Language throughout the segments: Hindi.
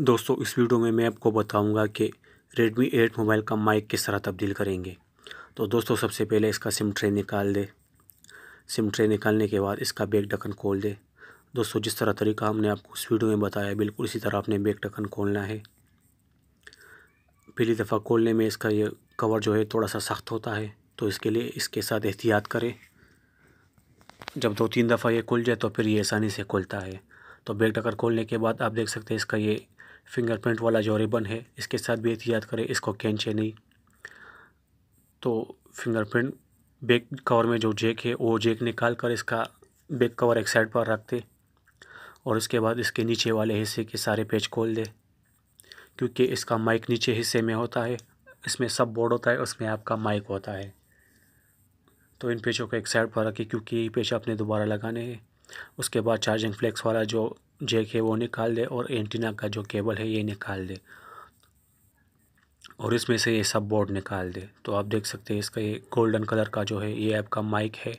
दोस्तों इस वीडियो में मैं आपको बताऊंगा कि Redmi 8 मोबाइल का माइक किस तरह तब्दील करेंगे तो दोस्तों सबसे पहले इसका सिम ट्रे निकाल दे सिम ट्रे निकालने के बाद इसका बैक ढक्कन खोल दे दोस्तों जिस तरह तरीका हमने आपको इस वीडियो में बताया बिल्कुल इसी तरह आपने बैक ढक्कन खोलना है पहली दफ़ा खोलने में इसका यह कवर जो है थोड़ा सा सख्त होता है तो इसके लिए इसके साथ एहतियात करें जब दो तीन दफ़ा ये खुल जाए तो फिर ये आसानी से खुलता है तो बैग टकर खोलने के बाद आप देख सकते हैं इसका ये फिंगरप्रिंट वाला जो रिबन है इसके साथ भी एहतियात करें इसको कैंचे नहीं तो फिंगरप्रिंट बैक कवर में जो जेक है वो जेक निकाल कर इसका बैक कवर एक साइड पर रख दे और उसके बाद इसके नीचे वाले हिस्से के सारे पेज खोल दे क्योंकि इसका माइक नीचे हिस्से में होता है इसमें सब बोर्ड होता है उसमें आपका माइक होता है तो इन पेचों को एक साइड पर रखें क्योंकि ये पेच आपने दोबारा लगाने हैं उसके बाद चार्जिंग फ्लेक्स वाला जो जैक है वो निकाल दे और एंटीना का जो केबल है ये निकाल दे और इसमें से ये सब बोर्ड निकाल दे तो आप देख सकते हैं इसका ये गोल्डन कलर का जो है ये आपका माइक है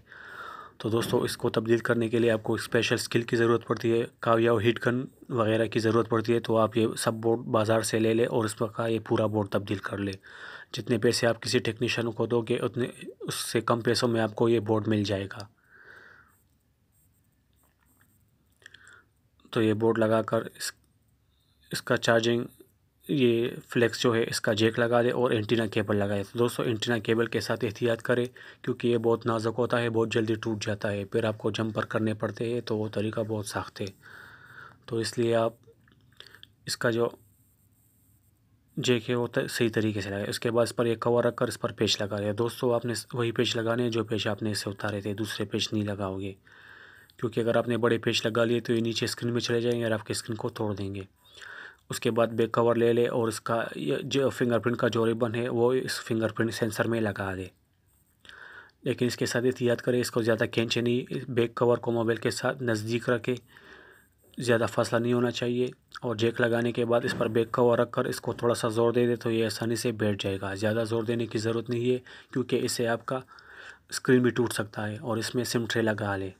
तो दोस्तों इसको तब्दील करने के लिए आपको स्पेशल स्किल की ज़रूरत पड़ती है काव्या और हीट गन वगैरह की ज़रूरत पड़ती है तो आप ये सब बोर्ड बाज़ार से ले लें और इस का ये पूरा बोर्ड तब्दील कर ले जितने पैसे आप किसी टेक्नीशियन को दोगे उतने उससे कम पैसों में आपको ये बोर्ड मिल जाएगा तो ये बोर्ड लगाकर इस इसका चार्जिंग ये फ्लेक्स जो है इसका जेक लगा दे और एंटीना केबल लगाए तो दोस्तों एंटीना केबल के साथ एहतियात करें क्योंकि ये बहुत नाजुक होता है बहुत जल्दी टूट जाता है फिर आपको जंपर करने पड़ते हैं तो वो तरीका बहुत सख्त है तो इसलिए आप इसका जो जेक है वो सही तरीके से लगाए उसके बाद इस पर एक कवर रख कर इस पर पेच लगा रहे दोस्तों आपने वही पेच लगाने जो पेच आपने इसे उतारे थे दूसरे पेच नहीं लगाओगे क्योंकि अगर आपने बड़े पेज लगा लिए तो ये नीचे स्क्रीन में चले जाएंगे और आपके स्क्रीन को तोड़ देंगे उसके बाद बैक कवर ले ले और इसका जो फिंगरप्रिंट का जो रिबन है वो इस फिंगरप्रिंट सेंसर में लगा दे लेकिन इसके साथ एहतियात करें इसको ज़्यादा खींचे नहीं बैक कवर को मोबाइल के साथ नज़दीक रखें ज़्यादा फासला नहीं होना चाहिए और जेक लगाने के बाद इस पर बैक कवर रख कर इसको थोड़ा सा ज़ोर दे दे तो ये आसानी से बैठ जाएगा ज़्यादा ज़ोर देने की ज़रूरत नहीं है क्योंकि इससे आपका स्क्रीन भी टूट सकता है और इसमें सिम ट्रे लगा लें